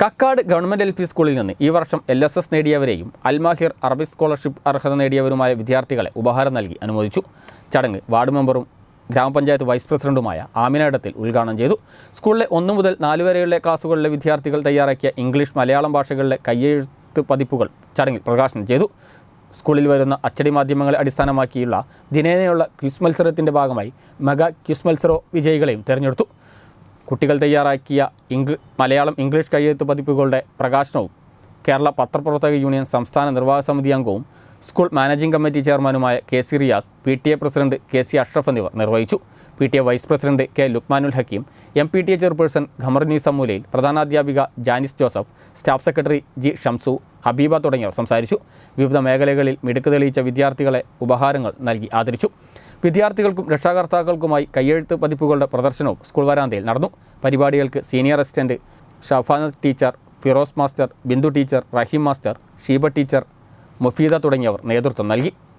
Kakkad government L P സ്കൂളിൽ നിന്ന് ഈ വർഷം എൽ എസ് എസ് നേടിയവരെയും അൽമാഹിർ അറബി സ്കോളർഷിപ്പ് അർഹത നേടിയവരുമായ വിദ്യാർത്ഥികളെ ഉപഹാരം നൽകി അനുമോദിച്ചു ചടങ്ങ് വാർഡ് മെമ്പറും ഗ്രാമപഞ്ചായത്ത് വൈസ് പ്രസിഡന്റുമായ ആമിനയിടത്തിൽ ഉദ്ഘാടനം ചെയ്തു സ്കൂളിലെ ഒന്നു മുതൽ നാലു വരെയുള്ള ക്ലാസ്സുകളിലെ വിദ്യാർത്ഥികൾ തയ്യാറാക്കിയ ഇംഗ്ലീഷ് മലയാളം ഭാഷകളിലെ കയ്യെഴുത്ത് പതിപ്പുകൾ ചടങ്ങിൽ പ്രകാശനം ചെയ്തു സ്കൂളിൽ വരുന്ന അച്ചടി മാധ്യമങ്ങളെ അടിസ്ഥാനമാക്കിയുള്ള ദിനേനയുള്ള ക്വിസ് മത്സരത്തിൻ്റെ ഭാഗമായി മെഗാ ക്വിസ് മത്സരോ വിജയികളെയും തിരഞ്ഞെടുത്തു കുട്ടികൾ തയ്യാറാക്കിയ ഇംഗ്ലീ മലയാളം ഇംഗ്ലീഷ് കയ്യെഴുത്ത് പതിപ്പുകളുടെ പ്രകാശനവും കേരള പത്രപ്രവർത്തക യൂണിയൻ സംസ്ഥാന നിർവാഹക സമിതി അംഗവും സ്കൂൾ മാനേജിംഗ് കമ്മിറ്റി ചെയർമാനുമായ K C Riyas P T A president K C Ashraf എന്നിവർ നിർവഹിച്ചു P T A vice president K Lukmanul Hakeem M P T A chairperson ഖമർനി സമൂലയിൽ പ്രധാനാധ്യാപിക Janis Joseph staff secretary G Shamsu Habeeba തുടങ്ങിയവർ സംസാരിച്ചു വിവിധ മേഖലകളിൽ മിടുക്ക് തെളിയിച്ച വിദ്യാർത്ഥികളെ ഉപഹാരങ്ങൾ നൽകി ആദരിച്ചു വിദ്യാർത്ഥികൾക്കും രക്ഷാകർത്താക്കൾക്കുമായി കയ്യെഴുത്ത് പതിപ്പുകളുടെ പ്രദർശനവും സ്കൂൾ വരാന്തയിൽ നടന്നു പരിപാടികൾക്ക് senior assistant Shafana teacher Firoz master Bindu teacher Rahim master Sheeba teacher Mufeeda തുടങ്ങിയവർ നേതൃത്വം നൽകി